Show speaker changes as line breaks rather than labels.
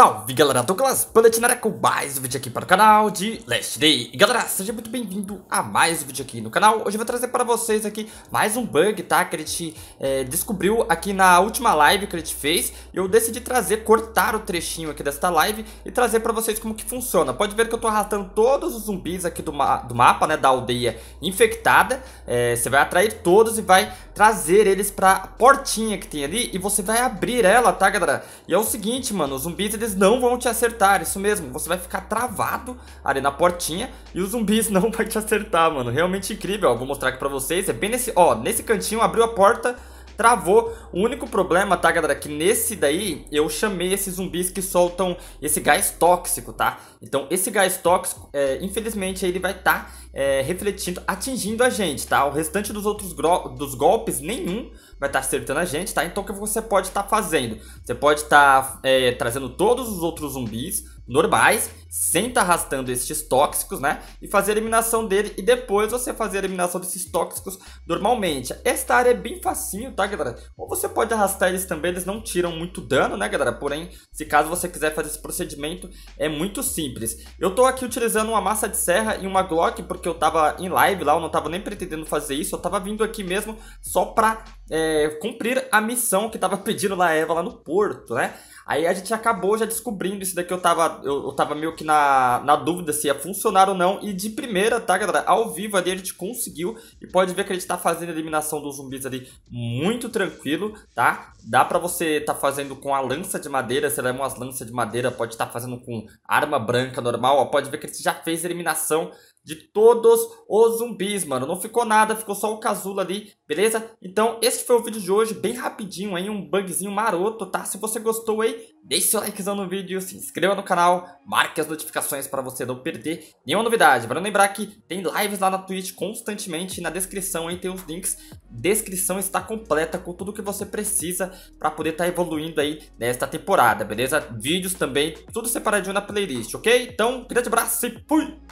Salve galera, Douglas Panetinária com mais um vídeo aqui para o canal de Last Day E galera, seja muito bem-vindo a mais um vídeo aqui no canal Hoje eu vou trazer para vocês aqui mais um bug, tá? Que a gente é, descobriu aqui na última live que a gente fez E eu decidi trazer, cortar o trechinho aqui desta live E trazer para vocês como que funciona Pode ver que eu estou arrastando todos os zumbis aqui do, ma do mapa, né? Da aldeia infectada é, Você vai atrair todos e vai trazer eles para a portinha que tem ali E você vai abrir ela, tá galera? E é o seguinte, mano, os zumbis eles não vão te acertar, isso mesmo. Você vai ficar travado ali na portinha e os zumbis não vai te acertar, mano. Realmente incrível, ó. Vou mostrar aqui pra vocês. É bem nesse, ó, nesse cantinho abriu a porta travou. O único problema, tá, galera, é que nesse daí eu chamei esses zumbis que soltam esse gás tóxico, tá? Então esse gás tóxico, é, infelizmente, ele vai estar tá, é, refletindo, atingindo a gente, tá? O restante dos outros dos golpes, nenhum vai estar tá acertando a gente, tá? Então o que você pode estar tá fazendo? Você pode estar tá, é, trazendo todos os outros zumbis normais sem estar tá arrastando estes tóxicos, né? E fazer a eliminação dele e depois você fazer a eliminação desses tóxicos normalmente. Esta área é bem facinho, tá, galera? Ou você pode arrastar eles também, eles não tiram muito dano, né, galera? Porém, se caso você quiser fazer esse procedimento, é muito simples. Eu tô aqui utilizando uma massa de serra e uma Glock, porque eu tava em live lá, eu não tava nem pretendendo fazer isso, eu tava vindo aqui mesmo só pra é, cumprir a missão que tava pedindo lá a Eva lá no porto, né? Aí a gente acabou já descobrindo, isso daqui eu tava, eu, eu tava meio que na, na dúvida se ia funcionar ou não. E de primeira, tá, galera? Ao vivo ali a gente conseguiu. E pode ver que a gente tá fazendo a eliminação dos zumbis ali muito tranquilo, tá? Dá pra você tá fazendo com a lança de madeira. Se ela umas lanças de madeira, pode estar tá fazendo com arma branca normal. Ó, pode ver que a gente já fez eliminação de todos os zumbis, mano. Não ficou nada, ficou só o casulo ali, beleza? Então, esse foi o vídeo de hoje, bem rapidinho aí, um bugzinho maroto, tá? Se você gostou aí, deixe seu likezão no vídeo, se inscreva no canal, marque as notificações para você não perder nenhuma novidade. Para lembrar que tem lives lá na Twitch constantemente, na descrição aí tem os links. Descrição está completa com tudo que você precisa para poder estar tá evoluindo aí nesta temporada, beleza? Vídeos também, tudo separadinho na playlist, ok? Então, grande abraço e fui!